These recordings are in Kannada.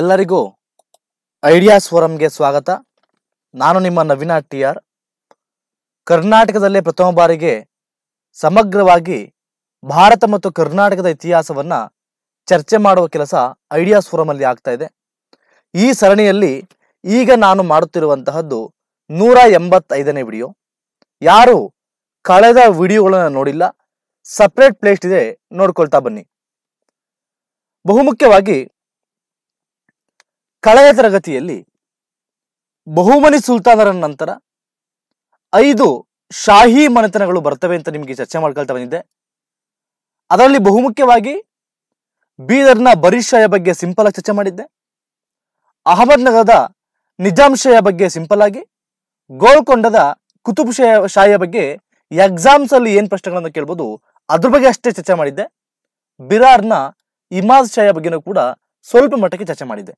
ಎಲ್ಲರಿಗೂ ಐಡಿಯಾಸ್ ಫೋರಂಗೆ ಸ್ವಾಗತ ನಾನು ನಿಮ್ಮ ನವೀನ ಟಿ ಆರ್ ಕರ್ನಾಟಕದಲ್ಲೇ ಪ್ರಥಮ ಬಾರಿಗೆ ಸಮಗ್ರವಾಗಿ ಭಾರತ ಮತ್ತು ಕರ್ನಾಟಕದ ಇತಿಹಾಸವನ್ನು ಚರ್ಚೆ ಮಾಡುವ ಕೆಲಸ ಐಡಿಯಾಸ್ ಫೋರಮಲ್ಲಿ ಆಗ್ತಾ ಇದೆ ಈ ಸರಣಿಯಲ್ಲಿ ಈಗ ನಾನು ಮಾಡುತ್ತಿರುವಂತಹದ್ದು ನೂರ ಎಂಬತ್ತೈದನೇ ವಿಡಿಯೋ ಯಾರು ಕಳೆದ ವಿಡಿಯೋಗಳನ್ನು ನೋಡಿಲ್ಲ ಸಪ್ರೇಟ್ ಪ್ಲೇಸ್ಟ್ ಇದೆ ನೋಡ್ಕೊಳ್ತಾ ಬನ್ನಿ ಬಹುಮುಖ್ಯವಾಗಿ ಕಳೆಯ ತರಗತಿಯಲ್ಲಿ ಬಹುಮನಿ ಸುಲ್ತಾನರ ನಂತರ ಐದು ಶಾಹಿ ಮನೆತನಗಳು ಬರ್ತವೆ ಅಂತ ನಿಮಗೆ ಚರ್ಚೆ ಮಾಡ್ಕೊಳ್ತಾ ಬಂದಿದ್ದೆ ಅದರಲ್ಲಿ ಬಹುಮುಖ್ಯವಾಗಿ ಬೀದರ್ನ ಬರೀಶಾಯ ಬಗ್ಗೆ ಸಿಂಪಲ್ ಆಗಿ ಚರ್ಚೆ ಮಾಡಿದ್ದೆ ಅಹಮದ್ನಗರದ ನಿಜಾಮ್ ಶಾಯ ಬಗ್ಗೆ ಸಿಂಪಲ್ ಆಗಿ ಗೋಲ್ಕೊಂಡದ ಕುತುಬ್ ಶಾಹಿಯ ಬಗ್ಗೆ ಎಕ್ಸಾಮ್ಸ್ ಅಲ್ಲಿ ಏನು ಪ್ರಶ್ನೆಗಳನ್ನು ಕೇಳ್ಬೋದು ಅದ್ರ ಬಗ್ಗೆ ಅಷ್ಟೇ ಚರ್ಚೆ ಮಾಡಿದ್ದೆ ಬಿರಾರ್ನ ಇಮಾಜ್ ಶಾಯ ಬಗ್ಗೆನೂ ಕೂಡ ಸ್ವಲ್ಪ ಮಟ್ಟಕ್ಕೆ ಚರ್ಚೆ ಮಾಡಿದ್ದೆ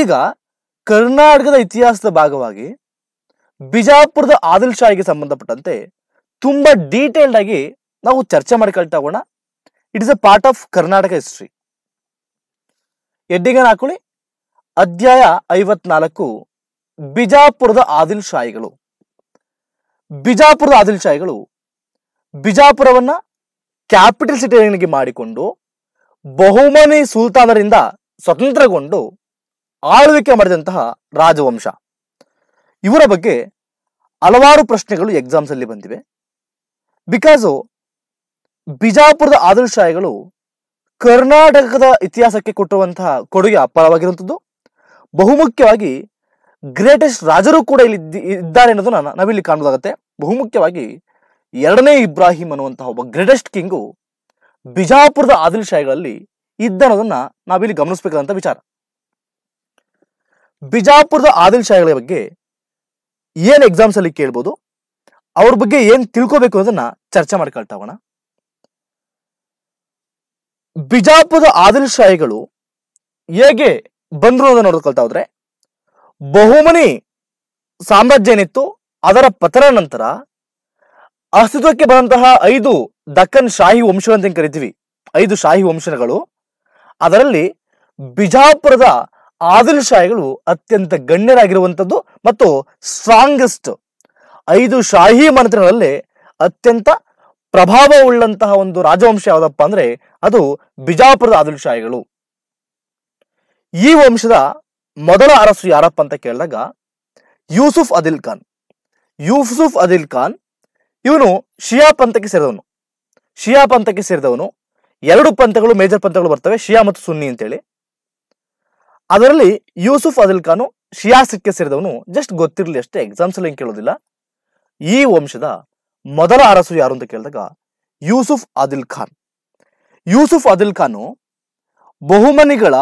ಈಗ ಕರ್ನಾಟಕದ ಇತಿಹಾಸದ ಭಾಗವಾಗಿ ಬಿಜಾಪುರದ ಆದಿಲ್ ಶಾಹಿಗೆ ಸಂಬಂಧಪಟ್ಟಂತೆ ತುಂಬಾ ಡೀಟೇಲ್ಡ್ ಆಗಿ ನಾವು ಚರ್ಚೆ ಮಾಡ್ಕೊಳ್ತಾ ಹೋಗೋಣ it is a part of Karnataka history ಎಡ್ಡಿಗನ್ ಹಾಕೊಳ್ಳಿ ಅಧ್ಯಾಯ ಐವತ್ನಾಲ್ಕು ಬಿಜಾಪುರದ ಆದಿಲ್ ಶಾಹಿಗಳು ಬಿಜಾಪುರದ ಆದಿಲ್ ಶಾಹಿಗಳು ಬಿಜಾಪುರವನ್ನ ಕ್ಯಾಪಿಟಲ್ ಸಿಟಿಯಾಗಿ ಮಾಡಿಕೊಂಡು ಬಹುಮನಿ ಸುಲ್ತಾನರಿಂದ ಸ್ವತಂತ್ರಗೊಂಡು ಆಳ್ವಿಕೆ ಮಾಡಿದಂತಹ ರಾಜವಂಶ ಇವರ ಬಗ್ಗೆ ಹಲವಾರು ಪ್ರಶ್ನೆಗಳು ಎಕ್ಸಾಮ್ಸ್ ಅಲ್ಲಿ ಬಂದಿವೆ ಬಿಕಾಸ್ ಬಿಜಾಪುರದ ಆದರ್ಶಾಯಿಗಳು ಕರ್ನಾಟಕದ ಇತಿಹಾಸಕ್ಕೆ ಕೊಟ್ಟಿರುವಂತಹ ಕೊಡುಗೆ ಅಪಾರವಾಗಿರುವಂಥದ್ದು ಬಹುಮುಖ್ಯವಾಗಿ ಗ್ರೇಟೆಸ್ಟ್ ರಾಜರು ಕೂಡ ಇಲ್ಲಿ ಇದ್ದಾರೆ ಅನ್ನೋದನ್ನ ನಾವಿಲ್ಲಿ ಕಾಣಬಹುದಾಗತ್ತೆ ಬಹುಮುಖ್ಯವಾಗಿ ಎರಡನೇ ಇಬ್ರಾಹಿಂ ಅನ್ನುವಂತಹ ಒಬ್ಬ ಗ್ರೇಟೆಸ್ಟ್ ಕಿಂಗು ಬಿಜಾಪುರದ ಆದಿಲ್ ಶಾಹಿಗಳಲ್ಲಿ ಇದ್ದ ಅನ್ನೋದನ್ನ ನಾವಿಲ್ಲಿ ಗಮನಿಸಬೇಕಾದಂತ ವಿಚಾರ ಬಿಜಾಪುರದ ಆದಿಲ್ ಶಾಹಿಗಳ ಬಗ್ಗೆ ಏನ್ ಎಕ್ಸಾಮ್ಸ್ ಅಲ್ಲಿ ಕೇಳ್ಬೋದು ಅವ್ರ ಬಗ್ಗೆ ಏನ್ ತಿಳ್ಕೋಬೇಕು ಅದನ್ನ ಚರ್ಚೆ ಮಾಡ್ಕೊಳ್ತಾವಣ ಬಿಜಾಪುರದ ಆದಿಲ್ ಶಾಹಿಗಳು ಹೇಗೆ ಬಂದ್ರು ಅಂತ ನೋಡ್ಕೊಳ್ತಾ ಹೋದ್ರೆ ಬಹುಮನಿ ಸಾಮ್ರಾಜ್ಯ ಏನಿತ್ತು ಅದರ ಪತನ ನಂತರ ಅಸ್ತಿತ್ವಕ್ಕೆ ಬಂದಂತಹ ಐದು ದಕ್ಕನ್ ಶಾಹಿ ವಂಶಗಳಂತ ಕರಿತೀವಿ ಐದು ಶಾಹಿ ವಂಶಗಳು ಅದರಲ್ಲಿ ಬಿಜಾಪುರದ ಆದಿಲ್ ಶಾಹಿಗಳು ಅತ್ಯಂತ ಗಣ್ಯರಾಗಿರುವಂಥದ್ದು ಮತ್ತು ಸ್ಟ್ರಾಂಗೆಸ್ಟ್ ಐದು ಶಾಹಿ ಮನೆತನಗಳಲ್ಲಿ ಅತ್ಯಂತ ಉಳ್ಳಂತಹ ಒಂದು ರಾಜವಂಶ ಯಾವುದಪ್ಪ ಅಂದ್ರೆ ಅದು ಬಿಜಾಪುರದ ಆದಿಲ್ ಶಾಹಿಗಳು ಈ ವಂಶದ ಮೊದಲ ಅರಸು ಯಾರಪ್ಪ ಅಂತ ಕೇಳಿದಾಗ ಯೂಸುಫ್ ಅದಿಲ್ ಖಾನ್ ಯೂಸುಫ್ ಅದಿಲ್ ಖಾನ್ ಇವನು ಶಿಯಾ ಪಂಥಕ್ಕೆ ಸೇರಿದವನು ಶಿಯಾ ಪಂಥಕ್ಕೆ ಸೇರಿದವನು ಎರಡು ಪಂಥಗಳು ಮೇಜರ್ ಪಂಥಗಳು ಬರ್ತವೆ ಶಿಯಾ ಮತ್ತು ಸುನ್ನಿ ಅಂತೇಳಿ ಅದರಲ್ಲಿ ಯೂಸುಫ್ ಅದಿಲ್ ಖಾನು ಶಿಯಾಸಿಕ್ಕೆ ಸೇರಿದವನು ಜಸ್ಟ್ ಗೊತ್ತಿರಲಿ ಅಷ್ಟೇ ಎಕ್ಸಾಮ್ಸ್ ಅಲ್ಲಿ ಕೇಳೋದಿಲ್ಲ ಈ ವಂಶದ ಮೊದಲ ಅರಸು ಯಾರು ಅಂತ ಕೇಳಿದಾಗ ಯೂಸುಫ್ ಆದಿಲ್ ಖಾನ್ ಯೂಸುಫ್ ಆದಿಲ್ ಖಾನು ಬಹುಮನಿಗಳ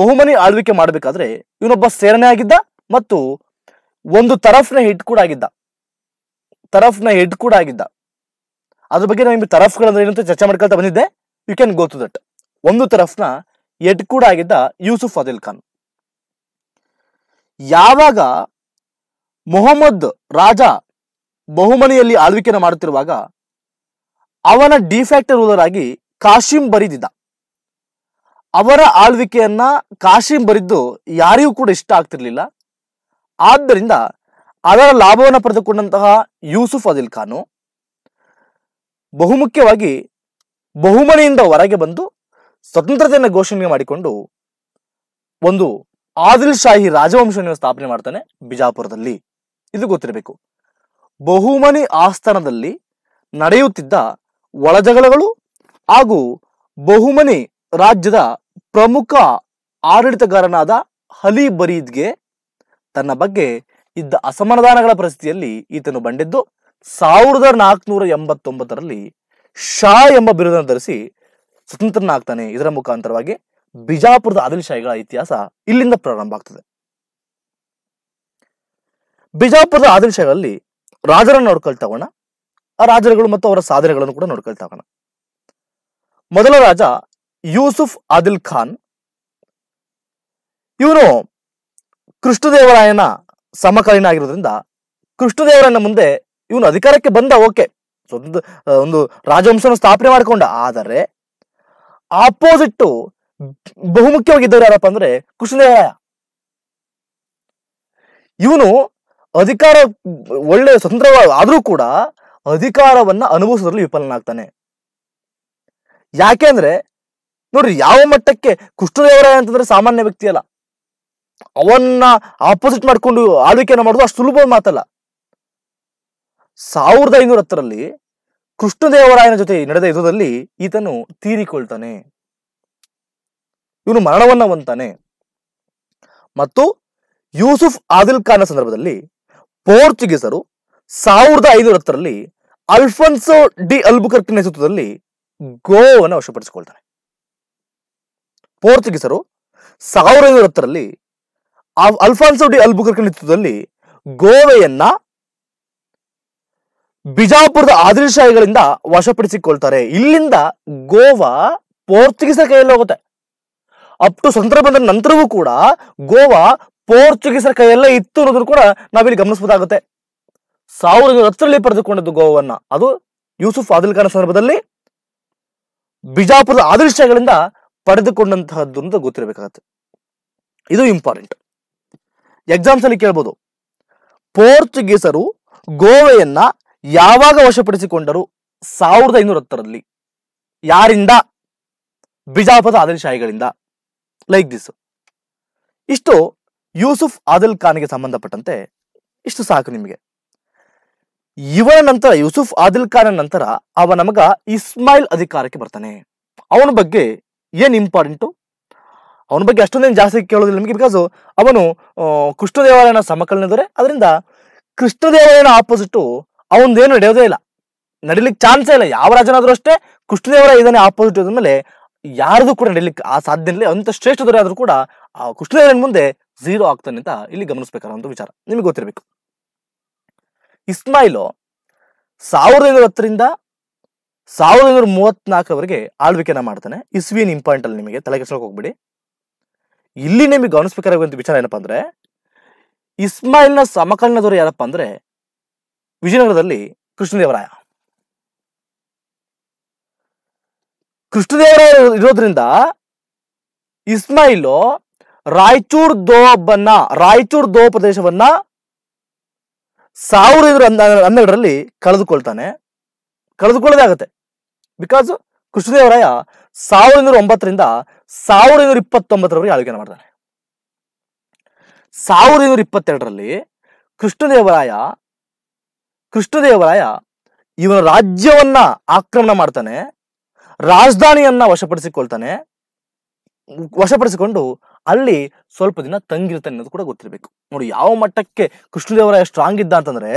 ಬಹುಮನಿ ಆಳ್ವಿಕೆ ಮಾಡಬೇಕಾದ್ರೆ ಇವನೊಬ್ಬ ಸೇರನೆ ಆಗಿದ್ದ ಮತ್ತು ಒಂದು ತರಫ್ನ ಹೆಡ್ ಕೂಡ ಆಗಿದ್ದ ತರಫ್ನ ಹೆಡ್ ಕೂಡ ಆಗಿದ್ದ ಅದ್ರ ಬಗ್ಗೆ ನಾನು ನಿಮಗೆ ತರಫ್ಗಳಂದ್ರೆ ಏನಂತ ಚರ್ಚೆ ಮಾಡ್ಕೊಳ್ತಾ ಬಂದಿದ್ದೆ you can go to that ಒಂದು ತರಫ್ನ ಎಡ್ ಕೂಡ ಆಗಿದ್ದ ಯೂಸುಫ್ ಅದಿಲ್ ಖಾನ್ ಯಾವಾಗ ಮೊಹಮ್ಮದ್ ರಾಜ ಬಹುಮನೆಯಲ್ಲಿ ಆಳ್ವಿಕೆಯನ್ನು ಮಾಡುತ್ತಿರುವಾಗ ಅವನ ಡಿಫ್ಯಾಕ್ಟ್ ರೂಲರ್ ಆಗಿ ಕಾಶಿಂ ಬರಿದಿದ್ದ ಅವರ ಆಳ್ವಿಕೆಯನ್ನ ಕಾಶಿಂ ಬರಿದ್ದು ಯಾರಿಗೂ ಕೂಡ ಇಷ್ಟ ಆಗ್ತಿರ್ಲಿಲ್ಲ ಆದ್ದರಿಂದ ಅದರ ಲಾಭವನ್ನು ಪಡೆದುಕೊಂಡಂತಹ ಯೂಸುಫ್ ಅದಿಲ್ ಖಾನು ಬಹುಮುಖ್ಯವಾಗಿ ಬಹುಮನೆಯಿಂದ ಹೊರಗೆ ಬಂದು ಸ್ವತಂತ್ರತೆಯನ್ನು ಘೋಷಣೆ ಮಾಡಿಕೊಂಡು ಒಂದು ಆದಿಲ್ ಶಾಹಿ ರಾಜವಂಶವನ್ನು ಸ್ಥಾಪನೆ ಮಾಡ್ತಾನೆ ಬಿಜಾಪುರದಲ್ಲಿ ಇದು ಗೊತ್ತಿರಬೇಕು ಬಹುಮನಿ ಆಸ್ಥಾನದಲ್ಲಿ ನಡೆಯುತ್ತಿದ್ದ ಒಳಜಗಳಗಳು ಹಾಗೂ ಬಹುಮನಿ ರಾಜ್ಯದ ಪ್ರಮುಖ ಆಡಳಿತಗಾರನಾದ ಹಲಿ ಬರೀದ್ಗೆ ತನ್ನ ಬಗ್ಗೆ ಇದ್ದ ಅಸಮಾಧಾನಗಳ ಪರಿಸ್ಥಿತಿಯಲ್ಲಿ ಈತನು ಬಂಡಿದ್ದು ಸಾವಿರದ ನಾಲ್ಕುನೂರ ಎಂಬತ್ತೊಂಬತ್ತರಲ್ಲಿ ಶಾ ಎಂಬ ಬಿರುದನ್ನು ಧರಿಸಿ ಸ್ವತಂತ್ರನಾಗ್ತಾನೆ ಇದರ ಮುಖಾಂತರವಾಗಿ ಬಿಜಾಪುರದ ಆದಿಲ್ಶಾಹಿಗಳ ಇತಿಹಾಸ ಇಲ್ಲಿಂದ ಪ್ರಾರಂಭ ಆಗ್ತದೆ ಬಿಜಾಪುರದ ಆದಿಲ್ಶಾಹಿಗಳಲ್ಲಿ ರಾಜರನ್ನು ನೋಡ್ಕೊಳ್ತಾ ಹೋಗೋಣ ಆ ರಾಜರುಗಳು ಮತ್ತು ಅವರ ಸಾಧನೆಗಳನ್ನು ಕೂಡ ನೋಡ್ಕೊಳ್ತಾ ಹೋಗೋಣ ಮೊದಲ ರಾಜ ಯೂಸುಫ್ ಆದಿಲ್ ಖಾನ್ ಇವನು ಕೃಷ್ಣದೇವರಾಯನ ಸಮಕಾಲೀನ ಆಗಿರೋದ್ರಿಂದ ಕೃಷ್ಣದೇವರಾಯನ ಮುಂದೆ ಇವನು ಅಧಿಕಾರಕ್ಕೆ ಬಂದ ಓಕೆ ಒಂದು ರಾಜವಂಶನ ಸ್ಥಾಪನೆ ಮಾಡಿಕೊಂಡ ಆದರೆ ಆಪೋಸಿಟ್ ಬಹುಮುಖ್ಯವಾಗಿದ್ದವ್ರು ಯಾರಪ್ಪ ಅಂದ್ರೆ ಕೃಷ್ಣದೇವರಾಯ ಇವನು ಅಧಿಕಾರ ಒಳ್ಳೆ ಸ್ವತಂತ್ರ ಆದರೂ ಕೂಡ ಅಧಿಕಾರವನ್ನ ಅನುಭವಿಸೋದ್ರಲ್ಲಿ ವಿಫಲನಾಗ್ತಾನೆ ಯಾಕೆ ಅಂದ್ರೆ ನೋಡ್ರಿ ಯಾವ ಮಟ್ಟಕ್ಕೆ ಕೃಷ್ಣದೇವರಾಯ ಅಂತಂದ್ರೆ ಸಾಮಾನ್ಯ ವ್ಯಕ್ತಿ ಅಲ್ಲ ಅವನ್ನ ಆಪೋಸಿಟ್ ಮಾಡ್ಕೊಂಡು ಆಳ್ವಿಕೆಯನ್ನು ಮಾಡೋದು ಅಷ್ಟು ಸುಲಭ ಮಾತಲ್ಲ ಸಾವಿರದ ಐನೂರ ಹತ್ತರಲ್ಲಿ ಕೃಷ್ಣದೇವರಾಯನ ಜೊತೆ ನಡೆದ ಯುದ್ಧದಲ್ಲಿ ಈತನು ತೀರಿಕೊಳ್ತಾನೆ ಇವನು ಮರಣವನ್ನ ಹೊಂದಾನೆ ಮತ್ತು ಯೂಸುಫ್ ಆದಿಲ್ ಖಾನ್ ಸಂದರ್ಭದಲ್ಲಿ ಪೋರ್ಚುಗೀಸರು ಸಾವಿರದ ಐನೂರ ಹತ್ತರಲ್ಲಿ ಅಲ್ಫನ್ಸೋ ಡಿ ಅಲ್ಬುಕರ್ಕಿ ನೇತೃತ್ವದಲ್ಲಿ ಗೋವನ್ನು ವಶಪಡಿಸಿಕೊಳ್ತಾರೆ ಪೋರ್ಚುಗೀಸರು ಸಾವಿರದ ಐನೂರ ಹತ್ತರಲ್ಲಿ ಅಲ್ಫಾನ್ಸೋ ಡಿ ಅಲ್ಬುಕರ್ಕಿ ನೇತೃತ್ವದಲ್ಲಿ ಗೋವೆಯನ್ನ ಬಿಜಾಪುರದ ಆದಿಲ್ಶಾಹಿಗಳಿಂದ ವಶಪಡಿಸಿಕೊಳ್ತಾರೆ ಇಲ್ಲಿಂದ ಗೋವಾ ಪೋರ್ಚುಗೀಸರ ಕೈಯಲ್ಲಿ ಹೋಗುತ್ತೆ ಅಪ್ ಟು ಸ್ವತಂತ್ರ ಬಂದ ನಂತರವೂ ಕೂಡ ಗೋವಾ ಪೋರ್ಚುಗೀಸರ ಕೈಯಲ್ಲೇ ಇತ್ತು ಅನ್ನೋದನ್ನು ಕೂಡ ನಾವಿಲ್ಲಿ ಗಮನಿಸಬಹುದಾಗುತ್ತೆ ಸಾವಿರದ ಹತ್ತರಲ್ಲಿ ಪಡೆದುಕೊಂಡದ್ದು ಗೋವನ್ನ ಅದು ಯೂಸುಫ್ ಆದಿಲ್ ಖಾನ್ ಸಂದರ್ಭದಲ್ಲಿ ಬಿಜಾಪುರದ ಆದಿಲ್ಶಾಹಿಗಳಿಂದ ಪಡೆದುಕೊಂಡಂತಹದ್ದು ಅಂತ ಗೊತ್ತಿರಬೇಕಾಗತ್ತೆ ಇದು ಇಂಪಾರ್ಟೆಂಟ್ ಎಕ್ಸಾಮ್ಸ್ ಅಲ್ಲಿ ಕೇಳ್ಬೋದು ಪೋರ್ಚುಗೀಸರು ಗೋವೆಯನ್ನ ಯಾವಾಗ ವಶಪಡಿಸಿಕೊಂಡರು ಸಾವಿರದ ಐನೂರ ಹತ್ತರಲ್ಲಿ ಯಾರಿಂದ ಬಿಜಾಪುರದ ಆದಿಲ್ಶಾಹಿಗಳಿಂದ ಲೈಕ್ ದಿಸ್ ಇಷ್ಟು ಯೂಸುಫ್ ಆದಿಲ್ ಖಾನ್ಗೆ ಸಂಬಂಧಪಟ್ಟಂತೆ ಇಷ್ಟು ಸಾಕು ನಿಮಗೆ ಇವನ ನಂತರ ಯೂಸುಫ್ ಆದಿಲ್ ಖಾನ್ ನಂತರ ಅವ ನಮಗ ಇಸ್ಮಾಯಿಲ್ ಅಧಿಕಾರಕ್ಕೆ ಬರ್ತಾನೆ ಅವನ ಬಗ್ಗೆ ಏನ್ ಇಂಪಾರ್ಟೆಂಟು ಅವನ ಬಗ್ಗೆ ಅಷ್ಟೊಂದೇನು ಜಾಸ್ತಿ ಕೇಳೋದಿಲ್ಲ ನಿಮಗೆ ಬಿಕಾಸ್ ಅವನು ಕೃಷ್ಣ ದೇವಾಲಯನ ಸಮಕಲನದರೆ ಅದರಿಂದ ಕೃಷ್ಣ ದೇವಾಲಯನ ಆಪೋಸಿಟ್ಟು ಅವನದೇನು ನಡೆಯೋದೇ ಇಲ್ಲ ನಡಿಲಿಕ್ಕೆ ಚಾನ್ಸೇ ಇಲ್ಲ ಯಾವ ರಾಜನಾದ್ರೂ ಅಷ್ಟೇ ಕೃಷ್ಣದೇವರ ಇದನ್ನೇ ಆಪೋಸಿಟ್ ಮೇಲೆ ಯಾರ್ದು ಕೂಡ ನಡಿಲಿಕ್ಕೆ ಆ ಸಾಧ್ಯ ಇಲ್ಲ ಅಂತ ಶ್ರೇಷ್ಠ ದೊರೆ ಆದರೂ ಕೂಡ ಆ ಕೃಷ್ಣದೇವರನ ಮುಂದೆ ಝೀರೋ ಆಗ್ತಾನೆ ಅಂತ ಇಲ್ಲಿ ಗಮನಿಸ್ಬೇಕಾದ ವಿಚಾರ ನಿಮಗೆ ಗೊತ್ತಿರಬೇಕು ಇಸ್ಮಾಯಿಲು ಸಾವಿರದ ಐನೂರ ಹತ್ತರಿಂದ ಸಾವಿರದ ಐನೂರ ಮೂವತ್ನಾಲ್ಕರವರೆಗೆ ಆಳ್ವಿಕೆನ ಮಾಡ್ತಾನೆ ಇಸ್ವಿನ್ ಇಂಪಾರ್ಟೆಂಟ್ ಅಲ್ಲಿ ನಿಮಗೆ ತಲೆ ಕೆಸಲಕ್ಕೆ ಹೋಗ್ಬಿಡಿ ಇಲ್ಲಿ ನಿಮಗೆ ಗಮನಿಸ್ಬೇಕಾಗಿರುವಂತ ವಿಚಾರ ಏನಪ್ಪಾ ಅಂದ್ರೆ ಇಸ್ಮಾಯಿಲ್ನ ಸಮಕಾಲೀನ ದೊರೆ ಯಾರಪ್ಪ ಅಂದ್ರೆ ವಿಜಯನಗರದಲ್ಲಿ ಕೃಷ್ಣದೇವರಾಯ ಕೃಷ್ಣದೇವರಾಯ ಇರೋದ್ರಿಂದ ಇಸ್ಮಾಯಿಲು ರಾಯಚೂರ್ ದೋಬನ್ನ ರಾಯಚೂರ್ ದೋ ಪ್ರದೇಶವನ್ನ ಸಾವಿರದ ಹನ್ನೆರಡರಲ್ಲಿ ಕಳೆದುಕೊಳ್ತಾನೆ ಕಳೆದುಕೊಳ್ಳೋದೇ ಆಗತ್ತೆ ಬಿಕಾಸ್ ಕೃಷ್ಣದೇವರಾಯ ಸಾವಿರದ ಇನ್ನೂರ ಒಂಬತ್ತರಿಂದ ಸಾವಿರದ ಇನ್ನೂರ ಇಪ್ಪತ್ತೊಂಬತ್ತರವರೆಗೆ ಆಳ್ವಿಕೆ ಮಾಡ್ತಾನೆ ಸಾವಿರದ ಇನ್ನೂರ ಇಪ್ಪತ್ತೆರಡರಲ್ಲಿ ಕೃಷ್ಣದೇವರಾಯ ಕೃಷ್ಣದೇವರಾಯ ಇವನ ರಾಜ್ಯವನ್ನ ಆಕ್ರಮಣ ಮಾಡ್ತಾನೆ ರಾಜಧಾನಿಯನ್ನ ವಶಪಡಿಸಿಕೊಳ್ತಾನೆ ವಶಪಡಿಸಿಕೊಂಡು ಅಲ್ಲಿ ಸ್ವಲ್ಪ ದಿನ ತಂಗಿರ್ತಾನೆ ಅನ್ನೋದು ಕೂಡ ಗೊತ್ತಿರಬೇಕು ನೋಡಿ ಯಾವ ಮಟ್ಟಕ್ಕೆ ಕೃಷ್ಣದೇವರಾಯ ಸ್ಟ್ರಾಂಗ್ ಇದ್ದ ಅಂತಂದ್ರೆ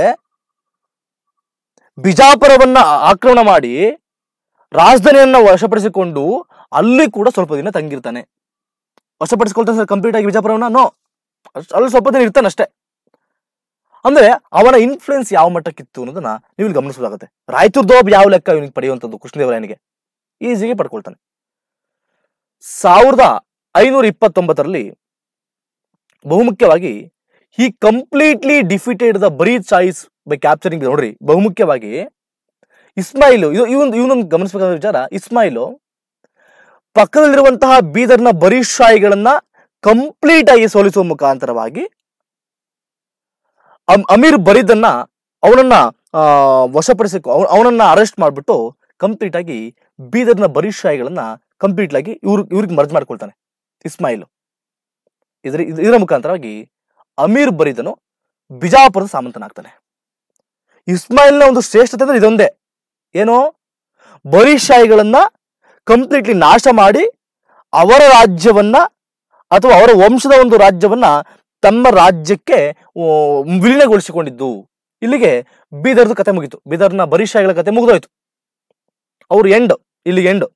ಬಿಜಾಪುರವನ್ನ ಆಕ್ರಮಣ ಮಾಡಿ ರಾಜಧಾನಿಯನ್ನ ವಶಪಡಿಸಿಕೊಂಡು ಅಲ್ಲಿ ಕೂಡ ಸ್ವಲ್ಪ ದಿನ ತಂಗಿರ್ತಾನೆ ವಶಪಡಿಸಿಕೊಳ್ತಾನೆ ಕಂಪ್ಲೀಟ್ ಆಗಿ ಬಿಜಾಪುರವನ್ನ ನೋ ಅಲ್ಲಿ ಸ್ವಲ್ಪ ದಿನ ಇರ್ತಾನೆ ಅಷ್ಟೇ ಅಂದ್ರೆ ಅವನ ಇನ್ಫ್ಲುಯೆನ್ಸ್ ಯಾವ ಮಟ್ಟಕ್ಕಿತ್ತು ಅನ್ನೋದನ್ನ ನೀವು ಗಮನಿಸಲಾಗುತ್ತೆ ರಾಯಚೂರ್ ದೋಬ್ ಯಾವ ಲೆಕ್ಕ ಇವನಿಗೆ ಪಡೆಯುವಂಥದ್ದು ಕೃಷ್ಣದೇವರಾಯನಿಗೆ ಈಸಿಗೆ ಪಡ್ಕೊಳ್ತಾನೆ ಸಾವಿರದ ಐನೂರ ಇಪ್ಪತ್ತೊಂಬತ್ತರಲ್ಲಿ ಬಹುಮುಖ್ಯವಾಗಿ ಈ ಕಂಪ್ಲೀಟ್ಲಿ ಡಿಫಿಟೆಡ್ ದ ಬರೀ ಚಾಯ್ಸ್ ಬೈ ಕ್ಯಾಪ್ಚರಿಂಗ್ ನೋಡ್ರಿ ಬಹುಮುಖ್ಯವಾಗಿ ಇಸ್ಮಾಯಿಲ್ ಇದು ಇವನೊಂದು ಗಮನಿಸಬೇಕಾದ ವಿಚಾರ ಇಸ್ಮಾಯಿಲು ಪಕ್ಕದಲ್ಲಿರುವಂತಹ ಬೀದರ್ನ ಬರೀ ಶಾಯಿಗಳನ್ನ ಕಂಪ್ಲೀಟ್ ಆಗಿ ಸೋಲಿಸುವ ಮುಖಾಂತರವಾಗಿ ಅಮೀರ್ ಬರೀದನ್ನ ಅವನನ್ನ ವಶಪಡಿಸಕ್ಕೆ ಅವನನ್ನ ಅರೆಸ್ಟ್ ಮಾಡಿಬಿಟ್ಟು ಕಂಪ್ಲೀಟ್ ಆಗಿ ಬೀದರ್ನ ಬರೀಶಾಯಿಗಳನ್ನ ಕಂಪ್ಲೀಟ್ ಆಗಿ ಇವ್ರ ಇವ್ರಿಗೆ ಮರ್ಜ್ ಮಾಡ್ಕೊಳ್ತಾನೆ ಇಸ್ಮಾಯಿಲ್ ಇದರ ಇದರ ಮುಖಾಂತರವಾಗಿ ಅಮೀರ್ ಬರೀದನು ಬಿಜಾಪುರದ ಸಾಮಂತನಾಗ್ತಾನೆ ಇಸ್ಮಾಯಿಲ್ನ ಒಂದು ಶ್ರೇಷ್ಠತೆ ಅಂದ್ರೆ ಇದೊಂದೇ ಏನೋ ಬರೀಶಾಯಿಗಳನ್ನ ಕಂಪ್ಲೀಟ್ಲಿ ನಾಶ ಮಾಡಿ ಅವರ ರಾಜ್ಯವನ್ನ ಅಥವಾ ಅವರ ವಂಶದ ಒಂದು ರಾಜ್ಯವನ್ನ ತಮ್ಮ ರಾಜ್ಯಕ್ಕೆ ವಿಲೀನಗೊಳಿಸಿಕೊಂಡಿದ್ದು ಇಲ್ಲಿಗೆ ಬೀದರ್ದು ಕತೆ ಮುಗಿತು ಬೀದರ್ನ ಬರೀಷಾಗಳ ಕತೆ ಮುಗಿದೋಯ್ತು ಅವ್ರು ಎಂಡ್ ಇಲ್ಲಿ ಎಂಡ್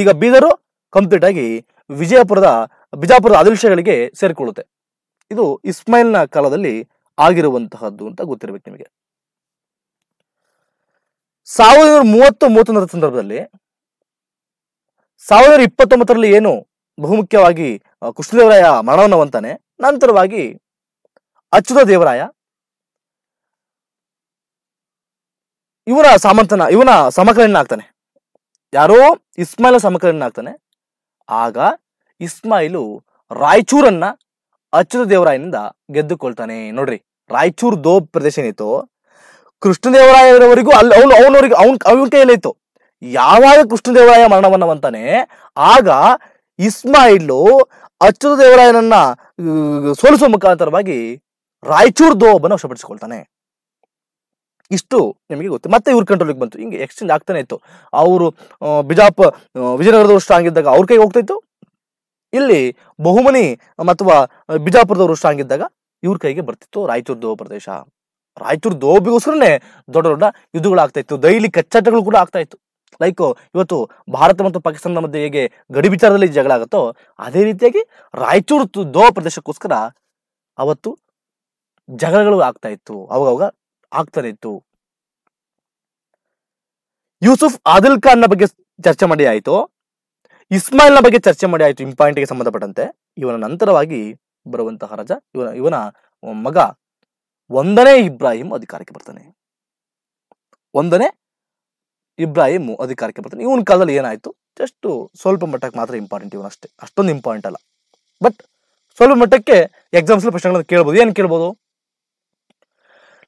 ಈಗ ಬೀದರು ಕಂಪ್ಲೀಟ್ ಆಗಿ ವಿಜಯಪುರದ ಬಿಜಾಪುರದ ಆದಿಲ್ಶಗಳಿಗೆ ಸೇರಿಕೊಳ್ಳುತ್ತೆ ಇದು ನ ಕಾಲದಲ್ಲಿ ಆಗಿರುವಂತಹದ್ದು ಅಂತ ಗೊತ್ತಿರಬೇಕು ನಿಮಗೆ ಸಾವಿರದ ಒಂಬೈನೂರ ಮೂವತ್ತು ಮೂವತ್ತೊಂದರ ಸಂದರ್ಭದಲ್ಲಿ ಸಾವಿರದ ಇಪ್ಪತ್ತೊಂಬತ್ತರಲ್ಲಿ ಏನು ಬಹುಮುಖ್ಯವಾಗಿ ಕೃಷ್ಣದೇವರಾಯ ಮರಣವನ್ನು ಹೊಂತಾನೆ ನಂತರವಾಗಿ ಅಚ್ಚುತ ದೇವರಾಯ ಇವನ ಸಾಮಂತನ ಇವನ ಸಮಕಲನ ಆಗ್ತಾನೆ ಯಾರೋ ಇಸ್ಮಾಯಿಲ್ ಸಮಕಲನ ಆಗ್ತಾನೆ ಆಗ ಇಸ್ಮಾಯಿಲು ರಾಯಚೂರನ್ನ ಅಚ್ಚುತ ದೇವರಾಯನಿಂದ ಗೆದ್ದುಕೊಳ್ತಾನೆ ನೋಡ್ರಿ ರಾಯಚೂರ್ ದೋ ಪ್ರದೇಶ ಏನಿತ್ತು ಕೃಷ್ಣದೇವರಾಯವರೆಗೂ ಅಲ್ಲಿ ಅವನು ಅವನವರಿಗೆ ಅವನ್ ಅವನ ಕೈಯಲ್ಲಿ ಇತ್ತು ಯಾವಾಗ ಕೃಷ್ಣದೇವರಾಯ ಮರಣವನ್ನ ಅಂತಾನೆ ಆಗ ಇಸ್ಮಾಯಿಲು ಅಚ್ಚುತ ದೇವರಾಯನನ್ನ ಸೋಲಿಸುವ ಮುಖಾಂತರವಾಗಿ ರಾಯಚೂರ್ ದೋಬನ ವಶಪಡಿಸಿಕೊಳ್ತಾನೆ ಇಷ್ಟು ನಿಮಗೆ ಗೊತ್ತು ಮತ್ತೆ ಇವ್ರ ಕಂಟ್ರೋಲಿಗೆ ಬಂತು ಹಿಂಗೆ ಎಕ್ಸ್ಚೇಂಜ್ ಆಗ್ತಾನೆ ಇತ್ತು ಅವರು ಬಿಜಾಪ್ ವಿಜಯನಗರದವರು ಸ್ಟ್ರಾಂಗ್ ಇದ್ದಾಗ ಅವ್ರ ಕೈಗೆ ಹೋಗ್ತಾ ಇತ್ತು ಇಲ್ಲಿ ಬಹುಮನಿ ಅಥವಾ ಬಿಜಾಪುರದವರು ಸ್ಟ್ರಾಂಗ್ ಇದ್ದಾಗ ಇವ್ರ ಕೈಗೆ ಬರ್ತಿತ್ತು ರಾಯಚೂರು ದೋಬ ಪ್ರದೇಶ ರಾಯಚೂರು ದೋಬಿಗೋಸ್ಕರನೇ ದೊಡ್ಡ ದೊಡ್ಡ ಯುದ್ಧಗಳು ಆಗ್ತಾ ಇತ್ತು ದೈಲಿ ಕಚ್ಚಾಟಗಳು ಕೂಡ ಆಗ್ತಾ ಇತ್ತು ಲೈಕ್ ಇವತ್ತು ಭಾರತ ಮತ್ತು ಪಾಕಿಸ್ತಾನದ ಮಧ್ಯೆ ಹೇಗೆ ಗಡಿ ವಿಚಾರದಲ್ಲಿ ಜಗಳ ಆಗುತ್ತೋ ಅದೇ ರೀತಿಯಾಗಿ ರಾಯಚೂರು ದೋ ಪ್ರದೇಶಕ್ಕೋಸ್ಕರ ಅವತ್ತು ಜಗಳಗಳು ಆಗ್ತಾ ಇತ್ತು ಅವಾಗ ಆಗ್ತಾನೆ ಇತ್ತು ಯೂಸುಫ್ ಆದಿಲ್ ಖಾನ್ ನ ಬಗ್ಗೆ ಚರ್ಚೆ ಮಾಡಿ ಆಯಿತು ಇಸ್ಮಾಯಿಲ್ ನ ಬಗ್ಗೆ ಚರ್ಚೆ ಮಾಡಿ ಆಯಿತು ಇಂಪಾಯಿಂಟ್ಗೆ ಸಂಬಂಧಪಟ್ಟಂತೆ ಇವನ ನಂತರವಾಗಿ ಬರುವಂತಹ ರಜ ಇವನ ಇವನ ಮಗ ಒಂದನೇ ಇಬ್ರಾಹಿಂ ಅಧಿಕಾರಕ್ಕೆ ಬರ್ತಾನೆ ಒಂದನೇ ಇಬ್ರಾಹಿಮು ಅಧಿಕಾರಕ್ಕೆ ಬರ್ತಾನೆ ಇವನ ಕಾಲದಲ್ಲಿ ಏನಾಯ್ತು ಜಸ್ಟ್ ಸ್ವಲ್ಪ ಮಟ್ಟಕ್ಕೆ ಮಾತ್ರ ಇಂಪಾರ್ಟೆಂಟ್ ಇವನು ಅಷ್ಟೇ ಅಷ್ಟೊಂದು ಇಂಪಾರ್ಟೆಂಟ್ ಅಲ್ಲ ಬಟ್ ಸ್ವಲ್ಪ ಮಟ್ಟಕ್ಕೆ ಎಕ್ಸಾಮ್ಸ್ ಪ್ರಶ್ನೆಗಳನ್ನು ಕೇಳ್ಬೋದು ಏನು ಕೇಳ್ಬೋದು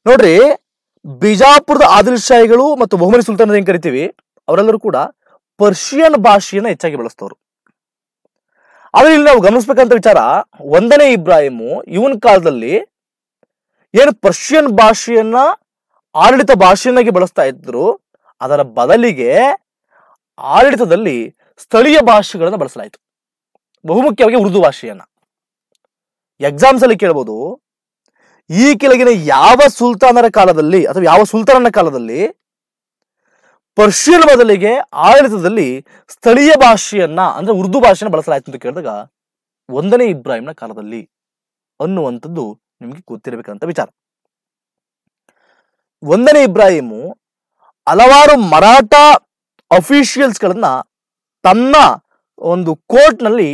ನೋಡ್ರಿ ಬಿಜಾಪುರದ ಆದಿಲ್ಶಾಹಿಗಳು ಮತ್ತು ಬಹುಮನಿ ಸುಲ್ತಾನ ಏನು ಕರಿತೀವಿ ಅವರೆಲ್ಲರೂ ಕೂಡ ಪರ್ಷಿಯನ್ ಭಾಷೆಯನ್ನ ಹೆಚ್ಚಾಗಿ ಬಳಸ್ತವ್ರು ಆದ್ರೆ ಇಲ್ಲಿ ನಾವು ಗಮನಿಸ್ಬೇಕಂತ ವಿಚಾರ ಒಂದನೇ ಇಬ್ರಾಹಿಮು ಇವನ ಕಾಲದಲ್ಲಿ ಏನು ಪರ್ಷಿಯನ್ ಭಾಷೆಯನ್ನ ಆಡಳಿತ ಭಾಷೆಯನ್ನಾಗಿ ಬಳಸ್ತಾ ಇದ್ರು ಅದರ ಬದಲಿಗೆ ಆಡಳಿತದಲ್ಲಿ ಸ್ಥಳೀಯ ಭಾಷೆಗಳನ್ನು ಬಳಸಲಾಯಿತು ಬಹುಮುಖ್ಯವಾಗಿ ಉರ್ದು ಭಾಷೆಯನ್ನ ಎಕ್ಸಾಮ್ಸ್ ಅಲ್ಲಿ ಕೇಳ್ಬೋದು ಈ ಕೆಳಗಿನ ಯಾವ ಸುಲ್ತಾನರ ಕಾಲದಲ್ಲಿ ಅಥವಾ ಯಾವ ಸುಲ್ತಾನನ ಕಾಲದಲ್ಲಿ ಪರ್ಷಿಯನ್ ಬದಲಿಗೆ ಆಡಳಿತದಲ್ಲಿ ಸ್ಥಳೀಯ ಭಾಷೆಯನ್ನ ಅಂದ್ರೆ ಉರ್ದು ಭಾಷೆಯನ್ನು ಬಳಸಲಾಯಿತು ಅಂತ ಕೇಳಿದಾಗ ಒಂದನೇ ಇಬ್ರಾಹಿಂನ ಕಾಲದಲ್ಲಿ ಅನ್ನುವಂಥದ್ದು ನಿಮಗೆ ಗೊತ್ತಿರಬೇಕಂತ ವಿಚಾರ ಒಂದನೇ ಇಬ್ರಾಹಿಮು ಹಲವಾರು ಮರಾಠ ಗಳನ್ನ ತನ್ನ ಒಂದು ಕೋರ್ಟ್ ನಲ್ಲಿ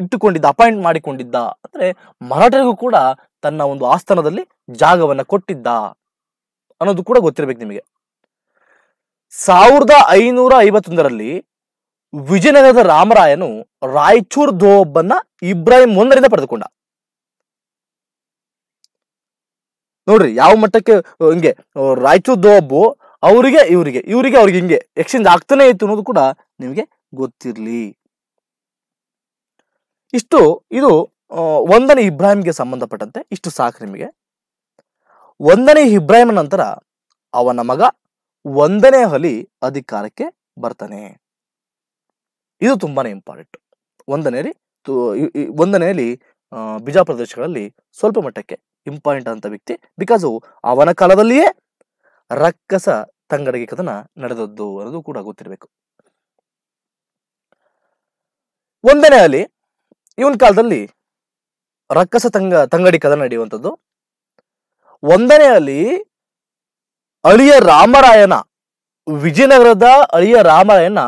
ಇಟ್ಟುಕೊಂಡಿದ್ದ ಅಪಾಯಿಂಟ್ ಮಾಡಿಕೊಂಡಿದ್ದ ಅಂದ್ರೆ ಮರಾಠರಿಗೂ ಕೂಡ ತನ್ನ ಒಂದು ಆಸ್ಥಾನದಲ್ಲಿ ಜಾಗವನ್ನ ಕೊಟ್ಟಿದ್ದ ಅನ್ನೋದು ಕೂಡ ಗೊತ್ತಿರಬೇಕು ನಿಮಗೆ ಸಾವಿರದ ಐನೂರ ಐವತ್ತೊಂದರಲ್ಲಿ ವಿಜಯನಗರದ ರಾಮರಾಯನು ರಾಯಚೂರ್ ದೋಬ್ಬನ್ನ ಇಬ್ರಾಹಿಂ ಒಂದರಿಂದ ಪಡೆದುಕೊಂಡ ನೋಡ್ರಿ ಯಾವ ಮಟ್ಟಕ್ಕೆ ಹಿಂಗೆ ರಾಯಚೂರ್ ದೋಬ್ಬು ಅವರಿಗೆ ಇವರಿಗೆ ಇವರಿಗೆ ಅವ್ರಿಗೆ ಹಿಂಗೆ ಎಕ್ಸ್ಚೇಂಜ್ ಆಗ್ತಾನೆ ಇತ್ತು ಅನ್ನೋದು ಕೂಡ ನಿಮಗೆ ಗೊತ್ತಿರಲಿ ಇಷ್ಟು ಇದು ಒಂದನೇ ಇಬ್ರಾಹಿಂಗೆ ಸಂಬಂಧಪಟ್ಟಂತೆ ಇಷ್ಟು ಸಾಕು ನಿಮಗೆ ಒಂದನೇ ಇಬ್ರಾಹಿಂ ನಂತರ ಅವನ ಮಗ ಒಂದನೇ ಹಲಿ ಅಧಿಕಾರಕ್ಕೆ ಬರ್ತಾನೆ ಇದು ತುಂಬಾನೇ ಇಂಪಾರ್ಟೆಂಟ್ ಒಂದನೇಲಿ ಒಂದನೆಯಲ್ಲಿ ಬಿಜಾಪುರ ಪ್ರದೇಶಗಳಲ್ಲಿ ಸ್ವಲ್ಪ ಮಟ್ಟಕ್ಕೆ ಇಂಪಾರ್ಟೆಂಟ್ ಅಂತ ವ್ಯಕ್ತಿ ಬಿಕಾಸು ಅವನ ಕಾಲದಲ್ಲಿಯೇ ರಕ್ಕಸ ತಂಗಡಿಗೆ ಕದನ ನಡೆದದ್ದು ಅನ್ನೋದು ಕೂಡ ಗೊತ್ತಿರಬೇಕು ಒಂದನೇ ಅಲ್ಲಿ ಇವನ್ ಕಾಲದಲ್ಲಿ ರಕ್ಕಸ ತಂಗ ತಂಗಡಿ ಕದನ ನಡೆಯುವಂಥದ್ದು ಒಂದನೇ ಅಲ್ಲಿ ಅಳಿಯ ರಾಮರಾಯನ ವಿಜಯನಗರದ ಅಳಿಯ ರಾಮರಾಯನ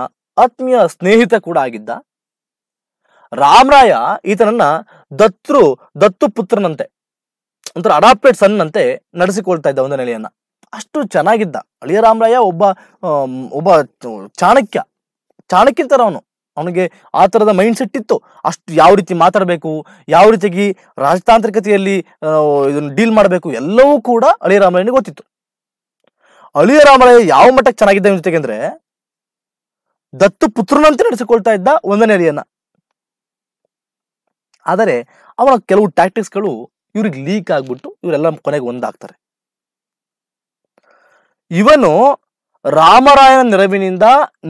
ಆತ್ಮೀಯ ಸ್ನೇಹಿತ ಕೂಡ ಆಗಿದ್ದ ರಾಮರಾಯ ಈತನನ್ನ ದತ್ತು ದತ್ತು ಪುತ್ರನಂತೆ ಒಂಥರ ಅಡಾಪ್ಟೆಡ್ ಸನ್ನಂತೆ ನಡೆಸಿಕೊಳ್ತಾ ಇದ್ದ ನೆಲೆಯನ್ನ ಅಷ್ಟು ಚೆನ್ನಾಗಿದ್ದ ಅಳಿಯ ರಾಮರಾಯ ಒಬ್ಬ ಒಬ್ಬ ಚಾಣಕ್ಯ ಚಾಣಕ್ಯ ಥರ ಅವನು ಅವನಿಗೆ ಆ ಥರದ ಮೈಂಡ್ ಸೆಟ್ ಇತ್ತು ಅಷ್ಟು ಯಾವ ರೀತಿ ಮಾತಾಡಬೇಕು ಯಾವ ರೀತಿಯಾಗಿ ರಾಜತಾಂತ್ರಿಕತೆಯಲ್ಲಿ ಇದನ್ನು ಡೀಲ್ ಮಾಡಬೇಕು ಎಲ್ಲವೂ ಕೂಡ ಅಳಿಯ ರಾಮರಾಯನಿಗೆ ಗೊತ್ತಿತ್ತು ಅಳಿಯ ರಾಮರಾಯ ಯಾವ ಮಟ್ಟಕ್ಕೆ ಚೆನ್ನಾಗಿದ್ದ ಜೊತೆಗೆ ಅಂದರೆ ದತ್ತು ಪುತ್ರನಂತೆ ನಡೆಸಿಕೊಳ್ತಾ ಇದ್ದ ಒಂದನೇ ಅಳಿಯನ್ನ ಆದರೆ ಅವನ ಕೆಲವು ಟ್ಯಾಕ್ಟಿಕ್ಸ್ಗಳು ಇವ್ರಿಗೆ ಲೀಕ್ ಆಗ್ಬಿಟ್ಟು ಇವರೆಲ್ಲ ಕೊನೆಗೆ ಒಂದಾಗ್ತಾರೆ ಇವನು ರಾಮರಾಯನ ನೆರವಿನಿಂದ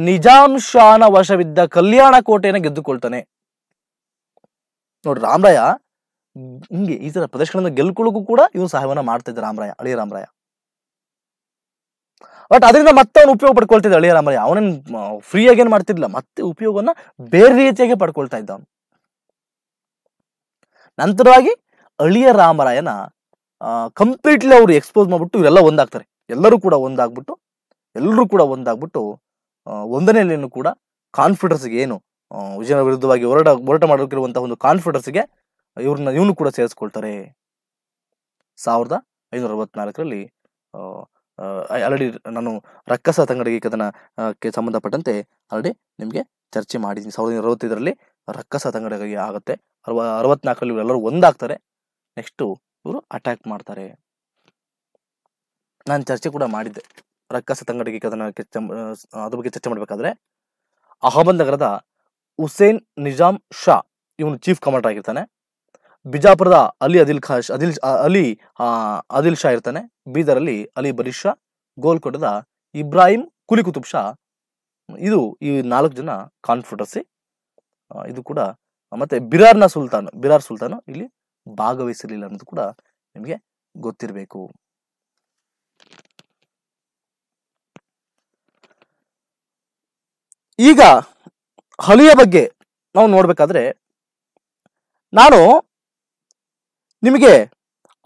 ನಿಜಾಂಶಾನ ಶಾನ ವಶವಿದ್ದ ಕಲ್ಯಾಣ ಕೋಟೆಯನ್ನು ಗೆದ್ದುಕೊಳ್ತಾನೆ ನೋಡಿ ರಾಮರಾಯ ಹಿಂಗೆ ಈ ತರ ಪ್ರದೇಶಗಳನ್ನ ಗೆಲ್ಕೊಳ್ಳೋಕ್ಕೂ ಕೂಡ ಇವನು ಸಹಾಯವನ್ನ ಮಾಡ್ತಿದ್ದ ರಾಮರಾಯ ಅಳಿಯ ರಾಮರಾಯ ಬಟ್ ಅದರಿಂದ ಮತ್ತೆ ಅವನು ಉಪಯೋಗ ಪಡ್ಕೊಳ್ತಿದ್ದ ಅಳಿಯ ರಾಮರಾಯ ಫ್ರೀ ಫ್ರೀ ಏನ್ ಮಾಡ್ತಿರ್ಲಿಲ್ಲ ಮತ್ತೆ ಉಪಯೋಗವನ್ನ ಬೇರೆ ರೀತಿಯಾಗಿ ಪಡ್ಕೊಳ್ತಾ ಇದ್ದ ಅವನು ನಂತರವಾಗಿ ಅಳಿಯ ರಾಮರಾಯನ ಕಂಪ್ಲೀಟ್ಲಿ ಅವರು ಎಕ್ಸ್ಪೋಸ್ ಮಾಡ್ಬಿಟ್ಟು ಇವರೆಲ್ಲ ಒಂದಾಗ್ತಾರೆ ಎಲ್ಲರೂ ಕೂಡ ಒಂದಾಗ್ಬಿಟ್ಟು ಎಲ್ಲರೂ ಕೂಡ ಒಂದಾಗ್ಬಿಟ್ಟು ಒಂದನೇಲೇನು ಕೂಡ ಕಾನ್ಫಿಡೆನ್ಸ್ಗೆ ಏನು ವಿಜಯನ ವಿರುದ್ಧವಾಗಿ ಹೊರಟ ಹೋರಾಟ ಮಾಡಿರುವಂತಹ ಒಂದು ಕಾನ್ಫಿಡೆನ್ಸ್ಗೆ ಇವ್ರನ್ನ ಇವನು ಕೂಡ ಸೇರಿಸ್ಕೊಳ್ತಾರೆ ಸಾವಿರದ ಐನೂರ ಅರವತ್ನಾಲ್ಕರಲ್ಲಿ ಆಲ್ರೆಡಿ ನಾನು ರಕ್ಕಸ ತಂಗಡಿಗೆ ಕದನಕ್ಕೆ ಸಂಬಂಧಪಟ್ಟಂತೆ ಆಲ್ರೆಡಿ ನಿಮಗೆ ಚರ್ಚೆ ಮಾಡಿದ್ದೀನಿ ಸಾವಿರದ ಐನೂರ ಅರವತ್ತೈದರಲ್ಲಿ ರಕ್ಕಸ ತಂಗಡಿಗೆ ಆಗುತ್ತೆ ಅರವ ಅರವತ್ನಾಲ್ಕರಲ್ಲಿ ಇವರೆಲ್ಲರೂ ಒಂದಾಗ್ತಾರೆ ನೆಕ್ಸ್ಟು ಇವರು ಅಟ್ಯಾಕ್ ಮಾಡ್ತಾರೆ ನಾನು ಚರ್ಚೆ ಕೂಡ ಮಾಡಿದ್ದೆ ರಕ್ಕಸ ತಂಗಡಿಗೆ ಅದನ್ನು ಅದ್ರ ಬಗ್ಗೆ ಚರ್ಚೆ ಮಾಡಬೇಕಾದ್ರೆ ಅಹಮದ್ ನಗರದ ಹುಸೇನ್ ನಿಜಾಮ್ ಶಾ ಇವನು ಚೀಫ್ ಕಮಾಂಡರ್ ಆಗಿರ್ತಾನೆ ಬಿಜಾಪುರದ ಅಲಿ ಅದಿಲ್ ಖಾ ಅದಿಲ್ ಅಲಿ ಅದಿಲ್ ಶಾ ಇರ್ತಾನೆ ಬೀದರಲ್ಲಿ ಅಲಿ ಬರೀಶ್ ಶಾ ಗೋಲ್ಕೋಟದ ಇಬ್ರಾಹಿಂ ಕುಲಿ ಕುತುಬ್ ಶಾ ಇದು ಈ ನಾಲ್ಕು ಜನ ಕಾನ್ಫಿಡರ್ಸಿ ಇದು ಕೂಡ ಮತ್ತೆ ಬಿರಾರ್ನ ಸುಲ್ತಾನ್ ಬಿರಾರ್ ಸುಲ್ತಾನು ಇಲ್ಲಿ ಭಾಗವಹಿಸಿರಲಿಲ್ಲ ಅನ್ನೋದು ಕೂಡ ನಿಮಗೆ ಗೊತ್ತಿರಬೇಕು ಈಗ ಹಲಿಯ ಬಗ್ಗೆ ನಾವು ನೋಡಬೇಕಾದ್ರೆ ನಾನು ನಿಮಗೆ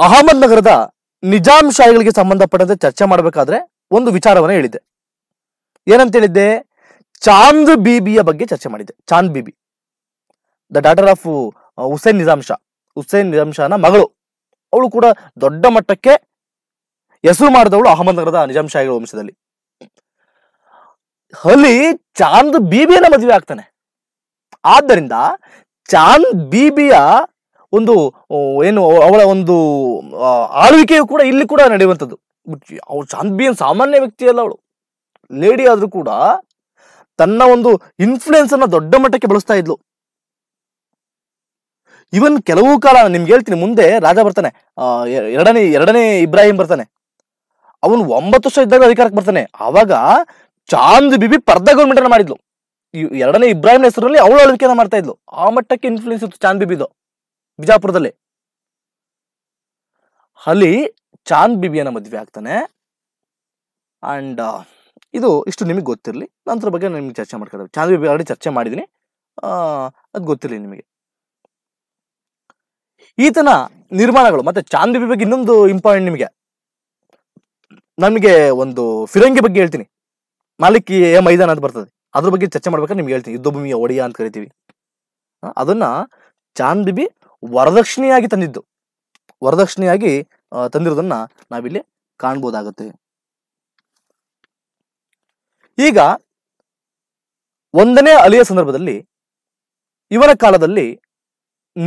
ಅಹಮದ್ ನಗರದ ನಿಜಾಮ್ ಶಾಹಿಗಳಿಗೆ ಸಂಬಂಧಪಟ್ಟಂತೆ ಚರ್ಚೆ ಮಾಡಬೇಕಾದ್ರೆ ಒಂದು ವಿಚಾರವನ್ನು ಹೇಳಿದ್ದೆ ಏನಂತ ಹೇಳಿದ್ದೆ ಚಾಂದ್ ಬೀಬಿಯ ಬಗ್ಗೆ ಚರ್ಚೆ ಮಾಡಿದ್ದೆ Chand Bibi the daughter of Hussain Nizam Shah Hussain Nizam ಶಾನ ಮಗಳು ಅವಳು ಕೂಡ ದೊಡ್ಡ ಮಟ್ಟಕ್ಕೆ ಹೆಸರು ಮಾಡಿದವಳು ಅಹಮದ್ನಗರದ ನಿಜಾಮ್ ಶಾಹಿಗಳ ವಂಶದಲ್ಲಿ ಅಲ್ಲಿ ಚಾಂದ್ ಬೀಬಿಯನ್ನ ಮದುವೆ ಆಗ್ತಾನೆ ಆದ್ದರಿಂದ ಚಾಂದ್ ಬೀಬಿಯ ಒಂದು ಏನು ಅವಳ ಒಂದು ಆಳ್ವಿಕೆಯು ಕೂಡ ಇಲ್ಲಿ ಕೂಡ ನಡೆಯುವಂಥದ್ದು ಅವಳು ಚಾಂದ್ ಬಿಯನ್ ಸಾಮಾನ್ಯ ವ್ಯಕ್ತಿ ಅಲ್ಲ ಅವಳು ಲೇಡಿ ಆದರೂ ಕೂಡ ತನ್ನ ಒಂದು ಇನ್ಫ್ಲುಯೆನ್ಸ್ ಅನ್ನ ದೊಡ್ಡ ಮಟ್ಟಕ್ಕೆ ಬಳಸ್ತಾ ಇದ್ಲು ಇವನ್ ಕೆಲವು ಕಾಲ ನಿಮ್ಗೆ ಹೇಳ್ತೀನಿ ಮುಂದೆ ರಾಜ ಬರ್ತಾನೆ ಎರಡನೇ ಎರಡನೇ ಇಬ್ರಾಹಿಂ ಬರ್ತಾನೆ ಅವನು ಒಂಬತ್ತು ವರ್ಷ ಇದ್ದಾಗ ಅಧಿಕಾರಕ್ಕೆ ಬರ್ತಾನೆ ಅವಾಗ ಚಾಂದ್ ಬಿಬಿ ಪರ್ದ ಗೌರ್ಮೆಂಟ್ ಅನ್ನ ಮಾಡಿದ್ಲು ಎರಡನೇ ಇಬ್ರಾಹಿಂ ಹೆಸರಲ್ಲಿ ಅವಳು ಆಳ್ವಿಕೆನ ಮಾಡ್ತಾ ಇದ್ಲು ಆ ಮಟ್ಟಕ್ಕೆ ಇನ್ಫ್ಲೂಯೆನ್ಸ್ ಇತ್ತು ಚಾಂದ್ ಬಿಬಿದು ಬಿಜಾಪುರದಲ್ಲಿ ಅಲ್ಲಿ ಚಾಂದ್ ಬಿಬಿಯನ್ನ ಮದ್ವೆ ಆಗ್ತಾನೆ ಅಂಡ್ ಇದು ಇಷ್ಟು ನಿಮಗೆ ಗೊತ್ತಿರಲಿ ನಂತರ ಬಗ್ಗೆ ನಿಮ್ಗೆ ಚರ್ಚೆ ಮಾಡ್ಕೊಳ್ತೀವಿ ಚಾಂದ್ ಬಿಬಿ ಆಲ್ರೆಡಿ ಚರ್ಚೆ ಮಾಡಿದೀನಿ ಅದು ಗೊತ್ತಿರಲಿ ನಿಮಗೆ ಈತನ ನಿರ್ಮಾಣಗಳು ಮತ್ತೆ ಚಾಂದ್ ಬಿಬಿ ಬಗ್ಗೆ ಇನ್ನೊಂದು ಇಂಪಾರ್ಟೆಂಟ್ ನಿಮಗೆ ನಮಗೆ ಒಂದು ಫಿರಂಗಿ ಬಗ್ಗೆ ಹೇಳ್ತೀನಿ ಏ ಮೈದಾನ ಅಂತ ಬರ್ತದೆ ಅದ್ರ ಬಗ್ಗೆ ಚರ್ಚೆ ಮಾಡ್ಬೇಕಾದ್ರೆ ನಿಮ್ಗೆ ಹೇಳ್ತೀನಿ ಯುದ್ಧ ಭೂಮಿಯ ಒಡೆಯ ಅಂತ ಕರಿತೀವಿ ಅದನ್ನ ಚಾಂದ್ ಬಿಬಿ ವರದಕ್ಷಿಣೆಯಾಗಿ ತಂದಿದ್ದು ವರದಕ್ಷಿಣೆಯಾಗಿ ತಂದಿರೋದನ್ನ ನಾವಿಲ್ಲಿ ಕಾಣ್ಬೋದಾಗತ್ತೆ ಈಗ ಒಂದನೇ ಅಲಿಯ ಸಂದರ್ಭದಲ್ಲಿ ಇವರ ಕಾಲದಲ್ಲಿ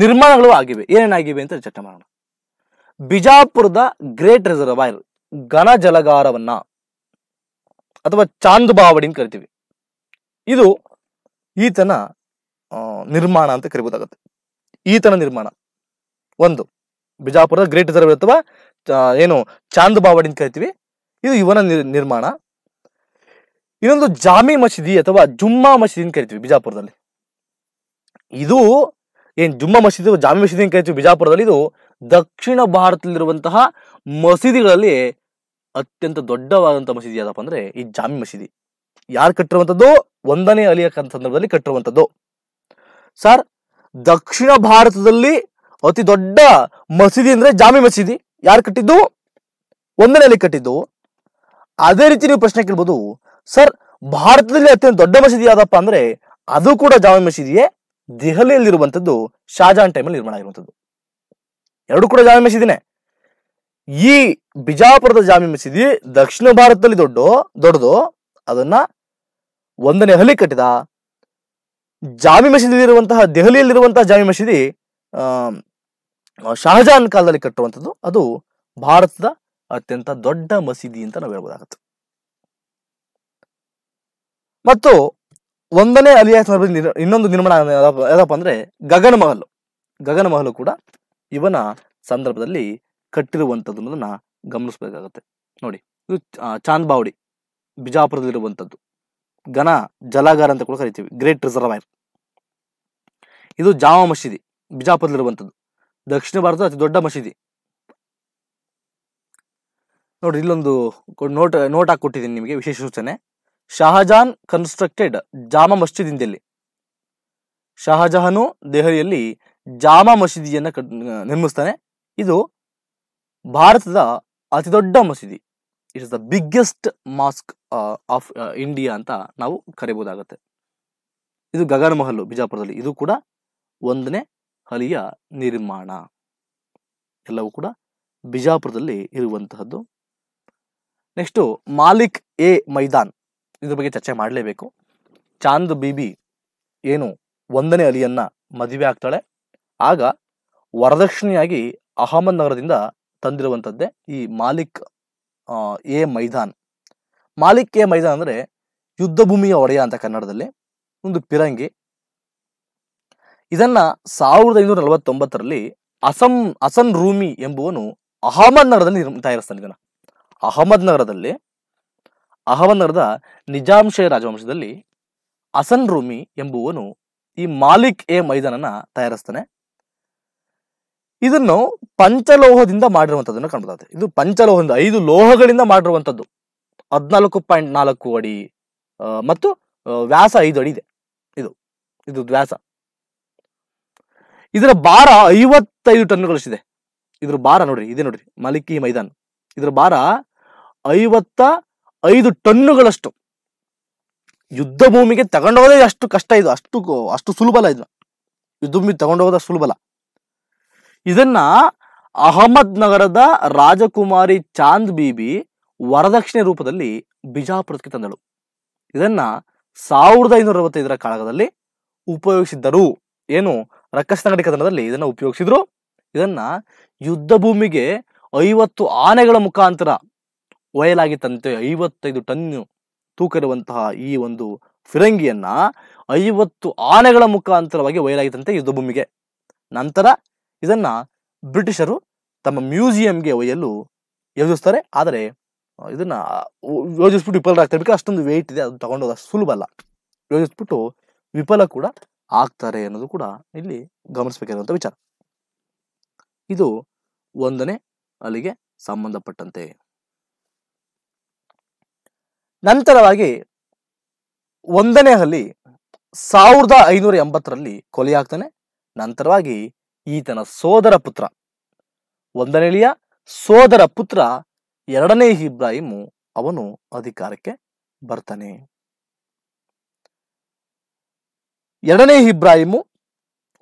ನಿರ್ಮಾಣಗಳು ಆಗಿವೆ ಏನೇನಾಗಿವೆ ಅಂತ ಚರ್ಚೆ ಮಾಡೋಣ ಬಿಜಾಪುರದ ಗ್ರೇಟ್ ರಿಸರ್ವೈರ್ ಘನ ಜಲಗಾರವನ್ನ ಅಥವಾ ಚಾಂದ್ ಬಾವಡಿ ಅಂತ ಕರಿತೀವಿ ಇದು ಈತನ ನಿರ್ಮಾಣ ಅಂತ ಕರಿಬಹುದಾಗತ್ತೆ ಈತನ ನಿರ್ಮಾಣ ಒಂದು ಬಿಜಾಪುರದ ಗ್ರೇಟ್ ರಿಸರ್ವ್ ಅಥವಾ ಏನು ಚಾಂದ್ ಬಾವಡಿ ಅಂತ ಕರಿತೀವಿ ಇದು ಇವನ ನಿರ್ಮಾಣ ಇನ್ನೊಂದು ಜಾಮಿ ಮಸೀದಿ ಅಥವಾ ಜುಮ್ಮಾ ಮಸೀದಿ ಅಂತ ಕರಿತೀವಿ ಬಿಜಾಪುರದಲ್ಲಿ ಇದು ಏನ್ ಜುಮ್ಮಾ ಮಸೀದಿ ಜಾಮಿ ಮಸೀದಿ ಅಂತ ಕರಿತೀವಿ ಬಿಜಾಪುರದಲ್ಲಿ ಇದು ದಕ್ಷಿಣ ಭಾರತದಲ್ಲಿರುವಂತಹ ಮಸೀದಿಗಳಲ್ಲಿ ಅತ್ಯಂತ ದೊಡ್ಡವಾದಂಥ ಮಸೀದಿ ಯಾವ್ದಪ್ಪ ಅಂದ್ರೆ ಈ ಜಾಮಿ ಮಸೀದಿ ಯಾರು ಕಟ್ಟಿರುವಂಥದ್ದು ಒಂದನೇ ಅಲಿಯ ಸಂದರ್ಭದಲ್ಲಿ ಕಟ್ಟಿರುವಂಥದ್ದು ಸರ್ ದಕ್ಷಿಣ ಭಾರತದಲ್ಲಿ ಅತಿ ದೊಡ್ಡ ಮಸೀದಿ ಅಂದ್ರೆ ಜಾಮಿ ಮಸೀದಿ ಯಾರು ಕಟ್ಟಿದ್ದು ಒಂದನೇ ಅಲಿ ಕಟ್ಟಿದ್ದು ಅದೇ ರೀತಿ ನೀವು ಪ್ರಶ್ನೆ ಕೇಳ್ಬೋದು ಸರ್ ಭಾರತದಲ್ಲಿ ಅತ್ಯಂತ ದೊಡ್ಡ ಮಸೀದಿ ಯಾವ್ದಪ್ಪ ಅಂದ್ರೆ ಅದು ಕೂಡ ಜಾಮಿ ಮಸೀದಿಯೇ ದೆಹಲಿಯಲ್ಲಿರುವಂಥದ್ದು ಶಾಜಾನ್ ಟೈಮಲ್ಲಿ ನಿರ್ಮಾಣ ಆಗಿರುವಂಥದ್ದು ಎರಡು ಕೂಡ ಜಾಮಿ ಮಸೀದಿನೇ ಈ ಬಿಜಾಪುರದ ಜಾಮಿ ಮಸೀದಿ ದಕ್ಷಿಣ ಭಾರತದಲ್ಲಿ ದೊಡ್ಡ ದೊಡ್ಡದು ಅದನ್ನ ಒಂದನೇ ಹಲಿ ಕಟ್ಟಿದ ಜಾಮಿ ಮಸೀದಿ ಇರುವಂತಹ ದೆಹಲಿಯಲ್ಲಿರುವಂತಹ ಜಾಮಿ ಮಸೀದಿ ಶಹಜಾನ್ ಕಾಲದಲ್ಲಿ ಕಟ್ಟುವಂಥದ್ದು ಅದು ಭಾರತದ ಅತ್ಯಂತ ದೊಡ್ಡ ಮಸೀದಿ ಅಂತ ನಾವು ಹೇಳ್ಬೋದಾಗತ್ತೆ ಮತ್ತು ಒಂದನೇ ಅಲಿಯ ಸಂದರ್ಭದಲ್ಲಿ ಇನ್ನೊಂದು ನಿರ್ಮಾಣ ಯಾವುದಪ್ಪ ಅಂದ್ರೆ ಗಗನ ಮಹಲ್ ಗಗನ ಮಹಲ್ ಕೂಡ ಇವನ ಸಂದರ್ಭದಲ್ಲಿ ಕಟ್ಟಿರುವಂಥದ್ದು ಅನ್ನೋದನ್ನ ಗಮನಿಸ್ಬೇಕಾಗತ್ತೆ ನೋಡಿ ಇದು ಚಾಂದ್ ಬಾವಡಿ ಬಿಜಾಪುರದಲ್ಲಿರುವಂಥದ್ದು ಘನ ಜಲಾಗಾರ ಅಂತ ಕೂಡ ಕರಿತೀವಿ ಗ್ರೇಟ್ ರಿಸರ್ವೈರ್ ಇದು ಜಾಮ ಮಸೀದಿ ಬಿಜಾಪುರದಲ್ಲಿರುವಂಥದ್ದು ದಕ್ಷಿಣ ಭಾರತದ ಅತಿ ದೊಡ್ಡ ಮಸೀದಿ ನೋಡಿ ಇಲ್ಲೊಂದು ನೋಟ್ ನೋಟ್ ಹಾಕಿ ಕೊಟ್ಟಿದ್ದೀನಿ ನಿಮಗೆ ವಿಶೇಷ ಸೂಚನೆ ಶಹಜಾನ್ ಕನ್ಸ್ಟ್ರಕ್ಟೆಡ್ ಜಾಮ ಮಸ್ಜಿದ್ ಇಲ್ಲಿ ಶಹಜಹಾನು ದೆಹಲಿಯಲ್ಲಿ ಜಾಮ ಮಸೀದಿಯನ್ನು ನಿರ್ಮಿಸ್ತಾನೆ ಇದು ಭಾರತದ ಅತಿದೊಡ್ಡ ಮಸೀದಿ it is the biggest mosque of India ಅಂತ ನಾವು ಕರೀಬಹುದಾಗತ್ತೆ ಇದು ಗಗನ ಮಹಲ್ ಬಿಜಾಪುರದಲ್ಲಿ ಇದು ಕೂಡ ಒಂದನೇ ಹಲಿಯ ನಿರ್ಮಾಣ ಎಲ್ಲವೂ ಕೂಡ ಬಿಜಾಪುರದಲ್ಲಿ ಇರುವಂತಹದ್ದು ನೆಕ್ಸ್ಟು ಮಾಲಿಕ್ ಎ ಮೈದಾನ್ ಇದ್ರ ಬಗ್ಗೆ ಚರ್ಚೆ ಮಾಡಲೇಬೇಕು ಚಾಂದ್ ಬಿಬಿ ಏನು ಒಂದನೇ ಅಲಿಯನ್ನ ಮದುವೆ ಆಗ್ತಾಳೆ ಆಗ ವರದಕ್ಷಿಣೆಯಾಗಿ ಅಹಮದ್ ನಗರದಿಂದ ತಂದಿರುವಂಥದ್ದೇ ಈ ಮಾಲಿಕ್ ಎ ಮೈದಾನ್ ಮಾಲಿಕ್ ಎ ಮೈದಾನ್ ಅಂದರೆ ಯುದ್ಧ ಭೂಮಿಯ ಒಡೆಯ ಅಂತ ಕನ್ನಡದಲ್ಲಿ ಒಂದು ಪಿರಂಗಿ ಇದನ್ನ ಸಾವಿರದ ಐನೂರ ನಲವತ್ತೊಂಬತ್ತರಲ್ಲಿ ಅಸಂ ಅಸನ್ ರೂಮಿ ಎಂಬುವನು ಅಹಮದ್ ನಗರದಲ್ಲಿ ತಯಾರಿಸ್ತಾನೆ ಇದನ್ನ ಅಹಮದ್ ನಗರದಲ್ಲಿ ಅಹಮದ್ ನಗರದ ನಿಜಾಂಶಯ ರಾಜವಂಶದಲ್ಲಿ ಅಸನ್ ರೂಮಿ ಎಂಬುವನು ಈ ಮಾಲಿಕ್ ಎ ಮೈದಾನನ ತಯಾರಿಸ್ತಾನೆ ಇದನ್ನು ಪಂಚಲೋಹದಿಂದ ಮಾಡಿರುವಂಥದ್ದನ್ನು ಕಾಣಬಹುದು ಇದು ಪಂಚಲೋಹದಿಂದ ಐದು ಲೋಹಗಳಿಂದ ಮಾಡಿರುವಂಥದ್ದು ಹದಿನಾಲ್ಕು ಪಾಯಿಂಟ್ ನಾಲ್ಕು ಅಡಿ ಮತ್ತು ವ್ಯಾಸ ಐದು ಅಡಿ ಇದೆ ಇದು ಇದು ವ್ಯಾಸ ಇದರ ಭಾರ ಐವತ್ತೈದು ಟನ್ಗಳಷ್ಟಿದೆ ಇದ್ರ ಭಾರ ನೋಡ್ರಿ ಇದೆ ನೋಡ್ರಿ ಮಲಿಕಿ ಮೈದಾನ ಇದ್ರ ಭಾರ ಐವತ್ತ ಐದು ಟನ್ನುಗಳಷ್ಟು ಯುದ್ಧ ಭೂಮಿಗೆ ತಗೊಂಡೋಗೋದೇ ಅಷ್ಟು ಕಷ್ಟ ಇದು ಅಷ್ಟು ಅಷ್ಟು ಸುಲಭಲ ಇದನ್ನ ಯುದ್ಧ ಭೂಮಿ ತಗೊಂಡೋಗೋದು ಅಷ್ಟು ಸುಲಭಲ ಇದನ್ನ ಅಹಮದ್ ನಗರದ ರಾಜಕುಮಾರಿ ಚಾಂದ್ ಬೀಬಿ ವರದಕ್ಷಿಣೆ ರೂಪದಲ್ಲಿ ಬಿಜಾಪುರಕ್ಕೆ ತಂದಳು ಇದನ್ನ ಸಾವಿರದ ಐನೂರ ಅರವತ್ತೈದರ ಕಾಳಗದಲ್ಲಿ ಉಪಯೋಗಿಸಿದ್ದರು ಏನು ರಕ್ಕಸನಗಡಿ ಕದನದಲ್ಲಿ ಇದನ್ನ ಉಪಯೋಗಿಸಿದ್ರು ಇದನ್ನ ಯುದ್ಧ ಭೂಮಿಗೆ ಐವತ್ತು ಆನೆಗಳ ಮುಖಾಂತರ ಒಯ್ಯಲಾಗಿತ್ತಂತೆ ಐವತ್ತೈದು ಟನ್ ತೂಕ ಇರುವಂತಹ ಈ ಒಂದು ಫಿರಂಗಿಯನ್ನ ಐವತ್ತು ಆನೆಗಳ ಮುಖಾಂತರವಾಗಿ ಒಯ್ಯಲಾಗಿತ್ತಂತೆ ಯುದ್ಧ ಭೂಮಿಗೆ ನಂತರ ಇದನ್ನ ಬ್ರಿಟಿಷರು ತಮ್ಮ ಮ್ಯೂಸಿಯಂಗೆ ಒಯ್ಯಲು ಯೋಜಿಸ್ತಾರೆ ಆದರೆ ಇದನ್ನ ಯೋಜಿಸ್ಬಿಟ್ಟು ಆಗ್ತಾರೆ ಬೇಕಾದ್ರೆ ಅಷ್ಟೊಂದು ವೆಯ್ಟ್ ಇದೆ ಅದನ್ನು ತಗೊಂಡೋಗ ಸುಲಭ ಅಲ್ಲ ಯೋಜಿಸ್ಬಿಟ್ಟು ವಿಫಲ ಕೂಡ ಆಗ್ತಾರೆ ಅನ್ನೋದು ಕೂಡ ಇಲ್ಲಿ ಗಮನಿಸಬೇಕಾಗಿರುವಂಥ ವಿಚಾರ ಇದು ಒಂದನೇ ಅಲ್ಲಿಗೆ ಸಂಬಂಧಪಟ್ಟಂತೆ ನಂತರವಾಗಿ ಒಂದನೇ ಅಲ್ಲಿ ಸಾವಿರದ ಐನೂರ ಎಂಬತ್ತರಲ್ಲಿ ಕೊಲೆಯಾಗ್ತಾನೆ ನಂತರವಾಗಿ ಈತನ ಸೋದರ ಪುತ್ರ ಒಂದನೆಳಿಯ ಸೋದರ ಪುತ್ರ ಎರಡನೇ ಇಬ್ರಾಹಿಮು ಅವನು ಅಧಿಕಾರಕ್ಕೆ ಬರ್ತಾನೆ ಎರಡನೇ ಇಬ್ರಾಹಿಮು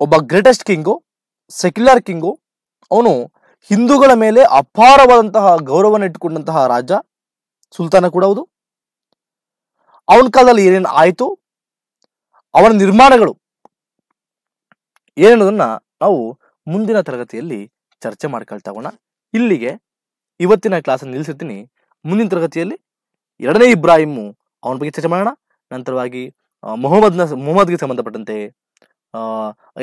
ಒಬ್ಬ ಗ್ರೇಟೆಸ್ಟ್ ಕಿಂಗು ಸೆಕ್ಯುಲರ್ ಕಿಂಗು ಅವನು ಹಿಂದೂಗಳ ಮೇಲೆ ಅಪಾರವಾದಂತಹ ಗೌರವನ ಇಟ್ಟುಕೊಂಡಂತಹ ರಾಜ ಸುಲ್ತಾನ ಕೂಡ ಹೌದು ಅವನ ಕಾಲದಲ್ಲಿ ಏನೇನು ಆಯಿತು ಅವನ ನಿರ್ಮಾಣಗಳು ಏನನ್ನೋದನ್ನ ನಾವು ಮುಂದಿನ ತರಗತಿಯಲ್ಲಿ ಚರ್ಚೆ ಮಾಡ್ಕೊಳ್ತಾ ಹೋಗೋಣ ಇಲ್ಲಿಗೆ ಇವತ್ತಿನ ಕ್ಲಾಸನ್ನು ನಿಲ್ಲಿಸಿರ್ತೀನಿ ಮುಂದಿನ ತರಗತಿಯಲ್ಲಿ ಎರಡನೇ ಇಬ್ರಾಹಿಮು ಅವನ ಬಗ್ಗೆ ಚರ್ಚೆ ಮಾಡೋಣ ನಂತರವಾಗಿ ಮೊಹಮ್ಮದ್ನ ಮೊಹಮ್ಮದ್ಗೆ ಸಂಬಂಧಪಟ್ಟಂತೆ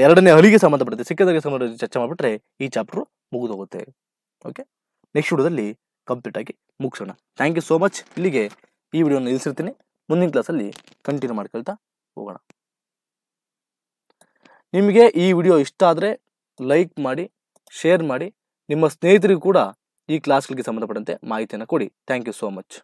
ಎರಡನೇ ಅಲಿಗೆ ಸಂಬಂಧಪಟ್ಟಂತೆ ಸಿಕ್ಕದರಿಗೆ ಸಂಬಂಧ ಚರ್ಚೆ ಮಾಡಿಬಿಟ್ರೆ ಈ ಚಾಪ್ಟ್ರು ಹೋಗುತ್ತೆ ಓಕೆ ನೆಕ್ಸ್ಟ್ ವಿಡಿಯೋದಲ್ಲಿ ಕಂಪ್ಲೀಟ್ ಆಗಿ ಮುಗಿಸೋಣ ಥ್ಯಾಂಕ್ ಯು ಸೋ ಮಚ್ ಇಲ್ಲಿಗೆ ಈ ವಿಡಿಯೋನ ನಿಲ್ಲಿಸಿರ್ತೀನಿ ಮುಂದಿನ ಕ್ಲಾಸಲ್ಲಿ ಕಂಟಿನ್ಯೂ ಮಾಡ್ಕೊಳ್ತಾ ಹೋಗೋಣ ನಿಮಗೆ ಈ ವಿಡಿಯೋ ಇಷ್ಟ ಆದರೆ ಲೈಕ್ ಮಾಡಿ ಶೇರ್ ಮಾಡಿ ನಿಮ್ಮ ಸ್ನೇಹಿತರಿಗೂ ಕೂಡ ಈ ಕ್ಲಾಸ್ಗಳಿಗೆ ಸಂಬಂಧಪಟ್ಟಂತೆ ಮಾಹಿತಿಯನ್ನು ಕೊಡಿ ಥ್ಯಾಂಕ್ ಯು ಸೋ ಮಚ್